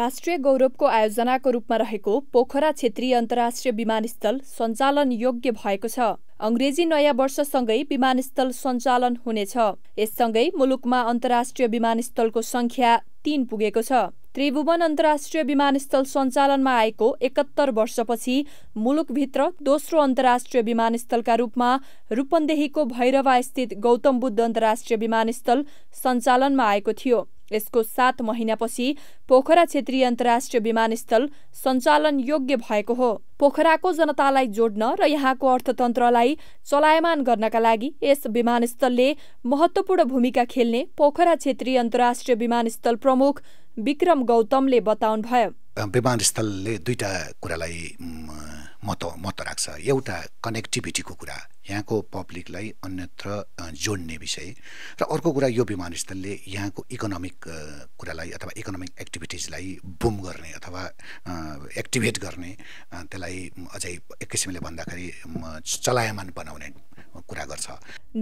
राष्ट्रिय गौरवको आयोजनाको रूपमा रहेको पोखरा क्षेत्रीय अन्तर्राष्ट्रिय विमानस्थल सञ्चालन योग्य भएको छ अङ्ग्रेजी नयाँ वर्षसँगै विमानस्थल सञ्चालन हुनेछ यससँगै मुलुकमा अन्तर्राष्ट्रिय विमानस्थलको सङ्ख्या तीन पुगेको छ त्रिभुवन अन्तर्राष्ट्रिय विमानस्थल सञ्चालनमा आएको एकात्तर वर्षपछि मुलुकभित्र दोस्रो अन्तर्राष्ट्रिय विमानस्थलका रूपमा रूपन्देहीको भैरवास्थित गौतम बुद्ध अन्तर्राष्ट्रिय विमानस्थल सञ्चालनमा आएको थियो यसको सात महिनापछि पोखरा क्षेत्रीय अन्तर्राष्ट्रिय विमानस्थल सञ्चालन योग्य भएको हो पोखराको जनतालाई जोड्न र यहाँको अर्थतन्त्रलाई चलायमान गर्नका लागि यस विमानस्थलले महत्त्वपूर्ण भूमिका खेल्ने पोखरा क्षेत्रीय अन्तर्राष्ट्रिय विमानस्थल प्रमुख विक्रम गौतमले बताउनुभयो विमानस्थलले दुईवटा कुरालाई महत्त्व महत्त्व राख्छ एउटा कनेक्टिभिटीको कुरा यहाँको पब्लिकलाई अन्यत्र जोड्ने विषय र अर्को कुरा यो विमानस्थलले यहाँको इकोनोमिक कुरालाई अथवा इकोनोमिक एक्टिभिटिजलाई बुम गर्ने अथवा एक्टिभेट गर्ने त्यसलाई अझै एक किसिमले भन्दाखेरि चलायमान बनाउने कुरा गर्छ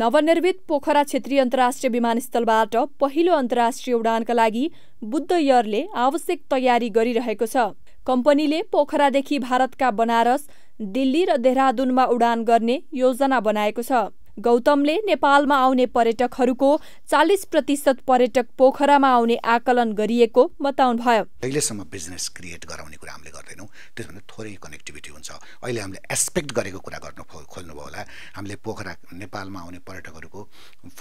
नवनिर्मित पोखरा क्षेत्रीय अन्तर्राष्ट्रिय विमानस्थलबाट पहिलो अन्तर्राष्ट्रिय उडानका लागि बुद्ध एयरले आवश्यक तयारी गरिरहेको छ कम्पनीले पोखरादेखि भारतका बनारस दिल्ली र देहरादूनमा उडान गर्ने योजना बनाएको छ गौतमले नेपालमा आउने पर्यटकहरूको चालिस प्रतिशत पर्यटक पोखरामा आउने आकलन गरिएको बताउनुभयो अहिलेसम्म बिजनेस क्रिएट गराउने कुरा हामीले गर्दैनौँ त्यसभन्दा थोरै कनेक्टिभिटी हुन्छ अहिले हामीले एक्सपेक्ट गरेको कुरा गर्नु खोज्नुभयो होला हामीले पोखरा नेपालमा आउने पर्यटकहरूको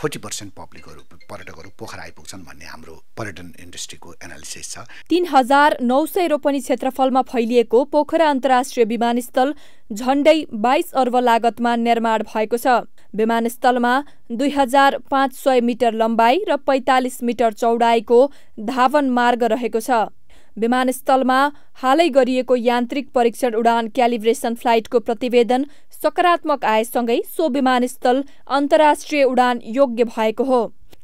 फोर्टी पर्सेन्ट पब्लिकहरू पर्यटकहरू पोखरा आइपुग्छन् भन्ने हाम्रो पर्यटन इन्डस्ट्रीको एनालिसिस छ तिन हजार नौ सय रोपनी क्षेत्रफलमा फैलिएको पोखरा अन्तर्राष्ट्रिय विमानस्थल झण्डै बाइस अर्ब लागतमा निर्माण भएको छ विमानस्थलमा दुई हजार पाँच सय मिटर लम्बाइ र पैँतालिस मिटर चौडाइको धावन मार्ग रहेको छ विमानस्थलमा हालै गरिएको यान्त्रिक परीक्षण उडान क्यालिब्रेसन फ्लाइटको प्रतिवेदन सकारात्मक आएसँगै सो विमानस्थल अन्तर्राष्ट्रिय उडान योग्य भएको हो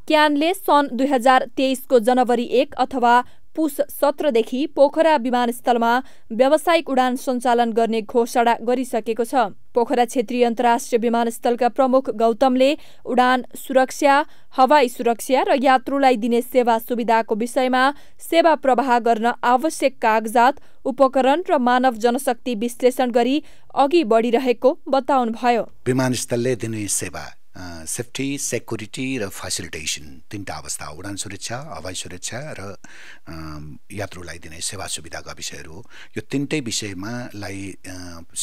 क्यानले सन् दुई हजार तेइसको जनवरी एक अथवा पुस सत्रदेखि पोखरा विमानस्थलमा व्यावसायिक उडान सञ्चालन गर्ने घोषणा गरिसकेको छ पोखरा क्षेत्रीय अन्तर्राष्ट्रिय विमानस्थलका प्रमुख गौतमले उडान सुरक्षा हवाई सुरक्षा र यात्रुलाई दिने सेवा सुविधाको विषयमा सेवा प्रवाह गर्न आवश्यक कागजात उपकरण र मानव जनशक्ति विश्लेषण गरी अघि बढिरहेको बताउनुभयो विमानस्थलले दिने सेवा सेफ्टी सेक्युरिटी र फेसिलिटेसन तिनवटा अवस्था उडान सुरक्षा हवाई सुरक्षा र यात्रुलाई दिने सेवा सुविधाका विषयहरू यो तिनटै विषयमा लाई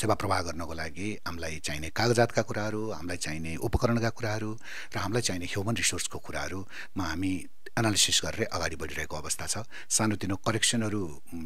सेवा प्रवाह गर्नको लागि हामीलाई चाहिने कागजातका कुराहरू हामीलाई चाहिने उपकरणका कुराहरू र हामीलाई चाहिने ह्युमन रिसोर्सको कुराहरूमा हामी एनालिसिस गरेर अगाडि बढिरहेको अवस्था छ सानोतिनो करेक्सनहरू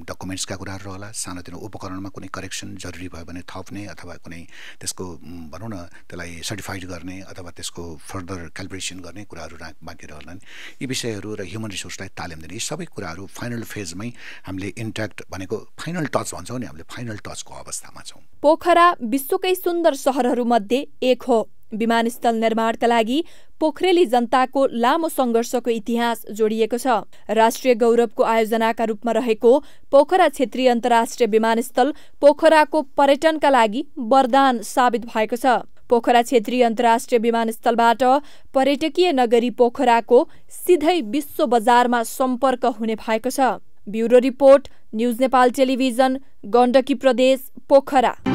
डकुमेन्ट्सका कुराहरू होला सानोतिनो उपकरणमा कुनै करेक्सन जरुरी भयो भने थप्ने अथवा कुनै त्यसको भनौँ न त्यसलाई सर्टिफाइड गर्ने अथवा त्यसको फर्दर क्यालकुलेसन गर्ने कुराहरू रा बाँकी रहलान् यी विषयहरू र ह्युमन रिसोर्सलाई तालिम दिने यी सबै कुराहरू फाइनल फेजमै हामीले इन्ट्याक्ट भनेको फाइनल टच भन्छौँ नि हामीले फाइनल टचको अवस्थामा छौँ पोखरा विश्वकै सुन्दर सहरहरूमध्ये एक हो विमानस्थल निर्माणका लागि पोखरेली जनताको लामो सङ्घर्षको इतिहास जोडिएको छ राष्ट्रिय गौरवको आयोजनाका रूपमा रहेको पोखरा क्षेत्रीय अन्तर्राष्ट्रिय विमानस्थल पोखराको पर्यटनका लागि वरदान साबित भएको छ पोखरा क्षेत्रीय अन्तर्राष्ट्रिय विमानस्थलबाट पर्यटकीय नगरी पोखराको सिधै विश्व बजारमा सम्पर्क हुने भएको छ bureau report news Nepal television Gandaki Pradesh Pokhara